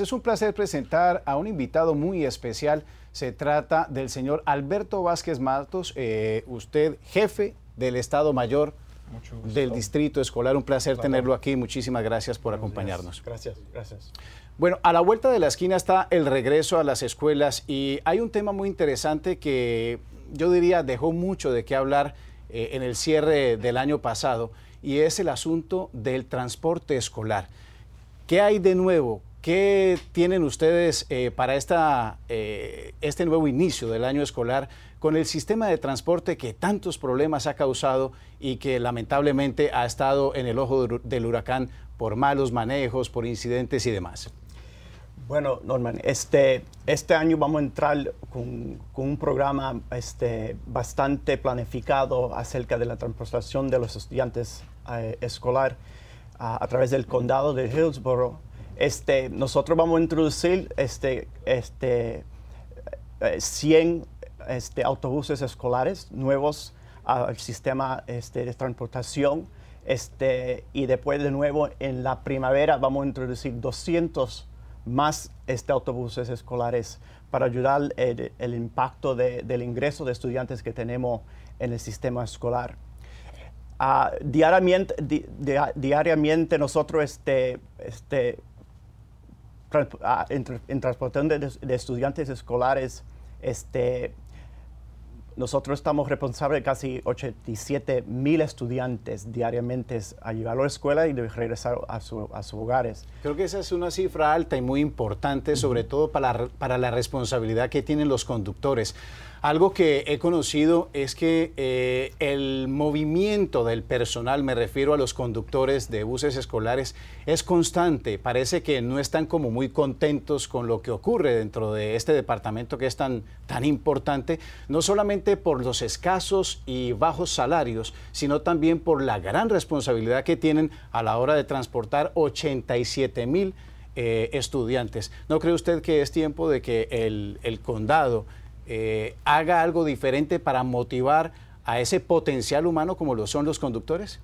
es un placer presentar a un invitado muy especial. Se trata del señor Alberto Vázquez Matos, eh, usted jefe del Estado Mayor del Distrito Escolar. Un placer tenerlo aquí. Muchísimas gracias por acompañarnos. Gracias, gracias. Bueno, a la vuelta de la esquina está el regreso a las escuelas y hay un tema muy interesante que yo diría dejó mucho de qué hablar eh, en el cierre del año pasado y es el asunto del transporte escolar. ¿Qué hay de nuevo? ¿Qué tienen ustedes eh, para esta, eh, este nuevo inicio del año escolar con el sistema de transporte que tantos problemas ha causado y que lamentablemente ha estado en el ojo del huracán por malos manejos, por incidentes y demás? Bueno, Norman, este, este año vamos a entrar con, un programa este, bastante planificado acerca de la transportación de los estudiantes eh, escolar a través del condado de Hillsborough este, nosotros vamos a introducir 100 este, este, eh, autobuses escolares nuevos al sistema de transportación. y después de nuevo en la primavera vamos a introducir 200 más autobuses escolares para ayudar el, impacto del ingreso de estudiantes que tenemos en el sistema escolar. Ah, diariamente, nosotros Ah, en, transporte de, estudiantes escolares, este, nosotros estamos responsables de casi 87 mil estudiantes diariamente a llegar a la escuela y de regresar a, sus hogares. Creo que esa es una cifra alta y muy importante, sobre todo para, para la responsabilidad que tienen los conductores. Algo que he conocido es que eh, el movimiento del personal, me refiero a los conductores de buses escolares, es constante. Parece que no están como muy contentos con lo que ocurre dentro de este departamento que es tan, tan importante, no solamente por los escasos y bajos salarios, sino también por la gran responsabilidad que tienen a la hora de transportar 87 mil eh, estudiantes. ¿No cree usted que es tiempo de que el condado eh, haga algo diferente para motivar a ese potencial humano como lo son los conductores?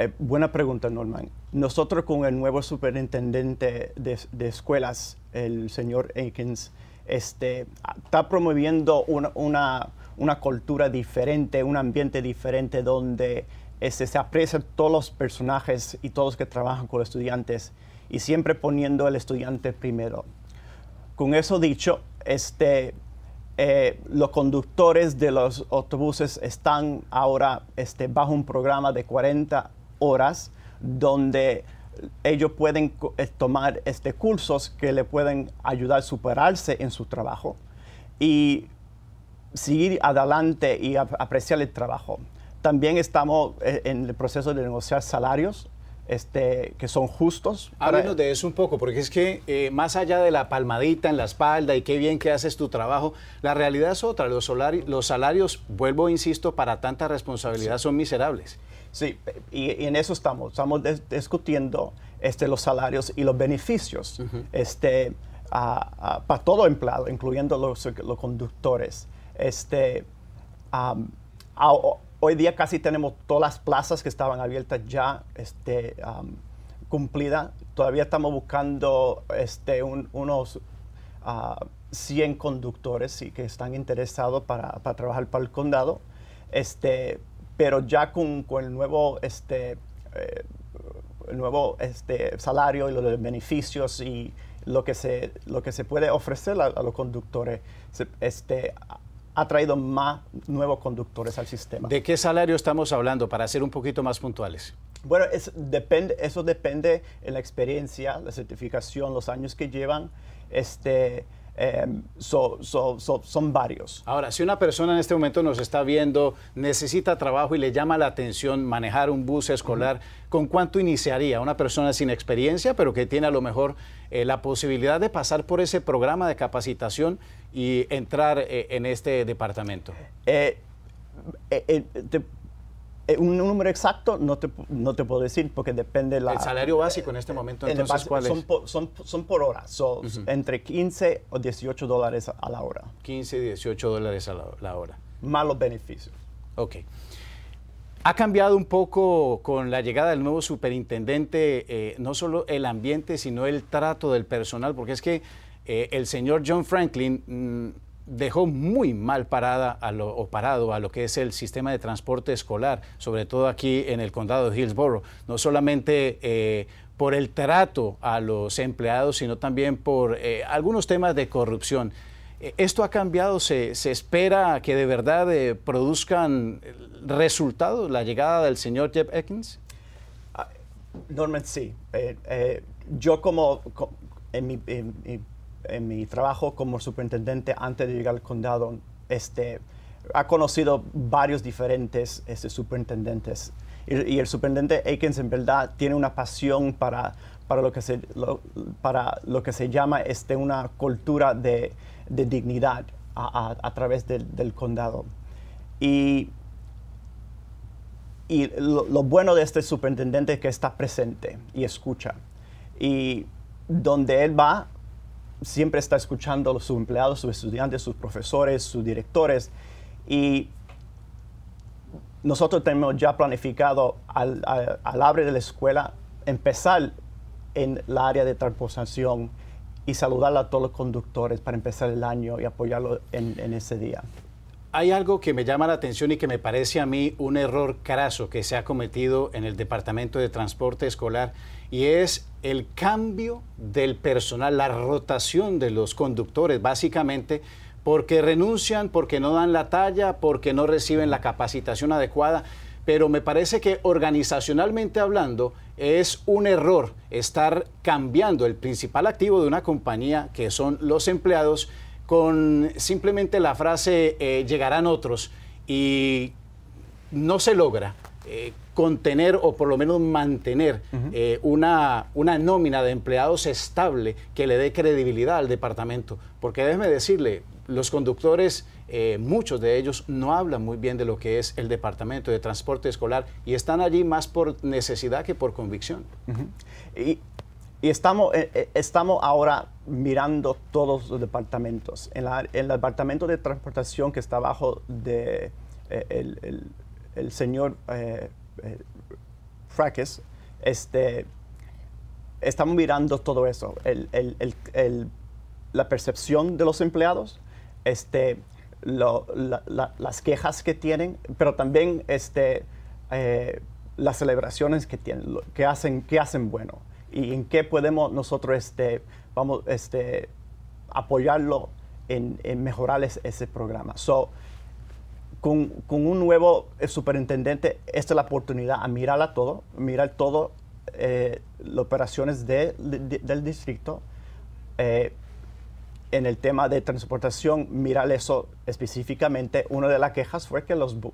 Eh, buena pregunta, Norman. Nosotros con el nuevo superintendente de, escuelas, el señor Aikens, este, está promoviendo una, una, cultura diferente, un ambiente diferente donde este, se aprecian todos los personajes y todos los que trabajan con los estudiantes y siempre poniendo al estudiante primero. Con eso dicho, este, eh, los conductores de los autobuses están ahora este, bajo un programa de 40 horas donde ellos pueden eh, tomar este, cursos que le pueden ayudar a superarse en su trabajo y seguir adelante y apreciar el trabajo. También estamos eh, en el proceso de negociar salarios este, que son justos. Háblanos de eso un poco, porque es que eh, más allá de la palmadita en la espalda y qué bien que haces tu trabajo, la realidad es otra. Los, los salarios, vuelvo, insisto, para tanta responsabilidad son miserables. Sí, y, en eso estamos. Estamos discutiendo este, los salarios y los beneficios este, para todo empleado, incluyendo los, los conductores. Este, a, hoy día casi tenemos todas las plazas que estaban abiertas ya este, cumplidas. Todavía estamos buscando este, unos 100 ah, conductores que están interesados para, trabajar para el condado. Este, pero ya con, el nuevo, eh, el nuevo salario y los beneficios y lo que se, lo que se puede ofrecer a, los conductores, este, ha traído más nuevos conductores al sistema. ¿De qué salario estamos hablando para ser un poquito más puntuales? Bueno, eso depende de la experiencia, la certificación, los años que llevan. Este, Em, son varios. Ahora, si una persona en este momento nos está viendo, necesita trabajo y le llama la atención manejar un bus escolar, ¿con cuánto iniciaría? Una persona sin experiencia, pero que tiene a lo mejor eh, la posibilidad de pasar por ese programa de capacitación y entrar eh, en este departamento. Eh, eh, un número exacto no te, no te puedo decir porque depende la... El salario básico en este momento, eh, entonces, son es? son, son, por hora, so, entre 15 o 18 dólares a la hora. 15 y 18 dólares a la, hora hora. Malos beneficios. Ok. Ha cambiado un poco con la llegada del nuevo superintendente, eh, no solo el ambiente, sino el trato del personal, porque es que el señor John Franklin... Mm, dejó muy mal parada a lo, o parado a lo que es el sistema de transporte escolar, sobre todo aquí en el condado de Hillsborough. No solamente eh, por el trato a los empleados, sino también por eh, algunos temas de corrupción. Eh, ¿Esto ha cambiado? ¿Se, espera que de verdad produzcan resultados la llegada del señor Jeff Ekins? Ah, Norman, sí. yo como, en mi, en mi trabajo como superintendente antes de llegar al condado, este, ha conocido varios diferentes este, superintendentes. Y, el superintendente Aikens en verdad tiene una pasión para, para, lo, que se, para lo que se llama este, una cultura de, de dignidad a, través del condado. Y, y lo, lo, bueno de este superintendente es que está presente y escucha. Y donde él va, siempre está escuchando a sus empleados, sus estudiantes, sus profesores, sus directores. Y nosotros tenemos ya planificado al, abrir abre de la escuela empezar en la área de transportación y saludar a todos los conductores para empezar el año y apoyarlo en ese día hay algo que me llama la atención y que me parece a mí un error craso que se ha cometido en el Departamento de Transporte Escolar y es el cambio del personal, la rotación de los conductores, básicamente porque renuncian, porque no dan la talla, porque no reciben la capacitación adecuada. Pero me parece que organizacionalmente hablando es un error estar cambiando el principal activo de una compañía, que son los empleados, con simplemente la frase eh, llegarán otros y no se logra eh, contener o por lo menos mantener eh, una, una nómina de empleados estable que le dé credibilidad al departamento. Porque déjeme decirle, los conductores, muchos de ellos no hablan muy bien de lo que es el Departamento de Transporte Escolar y están allí más por necesidad que por convicción. Y y estamos, eh, eh, estamos ahora mirando todos los departamentos. En, el departamento de transportación que está bajo de, eh, el, señor eh, este, estamos mirando todo eso. la percepción de los empleados, este, las quejas que tienen, pero también este, las celebraciones que tienen, que hacen, que hacen bueno y en qué podemos nosotros este, vamos, este, apoyarlo en, mejorar ese programa. So, con, un nuevo eh, superintendente, esta es la oportunidad a mirar a todo, mirar todo eh, las operaciones del distrito. Eh, en el tema de transportación, mirar eso específicamente, una de las quejas fue que los, uh,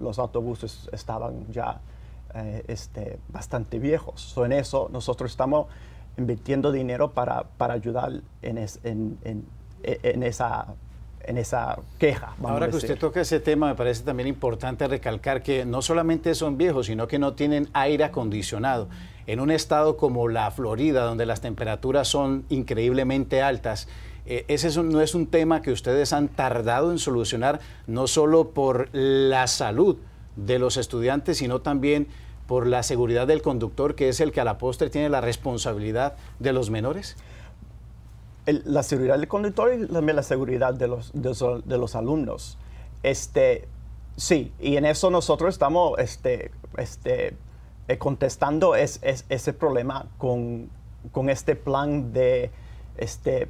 los autobuses estaban ya eh, este, bastante viejos. en eso nosotros estamos invirtiendo dinero para, para ayudar en, en, e, en, esa en esa queja. Ahora que usted toca ese tema, me parece también importante recalcar que no solamente son viejos, sino que no tienen aire acondicionado. En un estado como la Florida, donde las temperaturas son increíblemente altas, eh, ese no es un tema que ustedes han tardado en solucionar, no solo por la salud de los estudiantes, sino también por la seguridad del conductor, que es el que a la postre tiene la responsabilidad de los menores? la seguridad del conductor y también la seguridad de los, de, los alumnos. Este, sí, y en eso nosotros estamos este, este, eh, contestando ese problema con, este plan de este,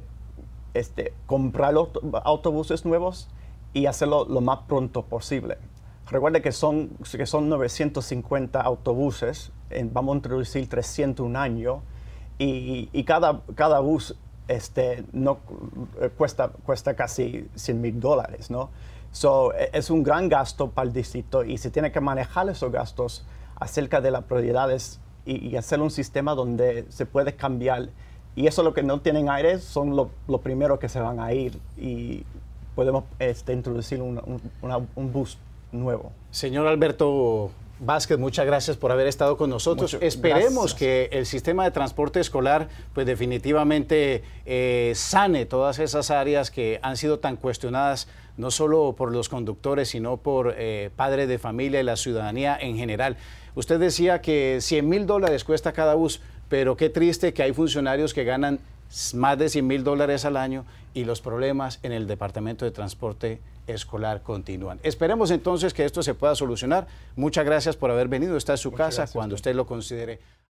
este, comprar autobuses nuevos y hacerlo lo más pronto posible. Recuerde que son, que son 950 autobuses, en, vamos a introducir 300 un año y, cada, cada bus este, no, eh, cuesta, cuesta casi 100 mil dólares, ¿no? E, es un gran gasto para el distrito y se tiene que manejar esos gastos acerca de las prioridades y, hacer un sistema donde se puede cambiar. Y eso lo que no tienen aire son los lo primeros que se van a ir y podemos este, introducir un, un bus nuevo. Señor Alberto Vázquez, muchas gracias por haber estado con nosotros. Esperemos que el sistema de transporte escolar, pues definitivamente eh, sane todas esas áreas que han sido tan cuestionadas, no solo por los conductores, sino por eh, padres de familia y la ciudadanía en general. Usted decía que 100 mil dólares cuesta cada bus, pero qué triste que hay funcionarios que ganan más de 100 mil dólares al año y los problemas en el Departamento de Transporte escolar continúan. Esperemos entonces que esto se pueda solucionar. Muchas gracias por haber venido. Esta es su casa cuando usted lo considere.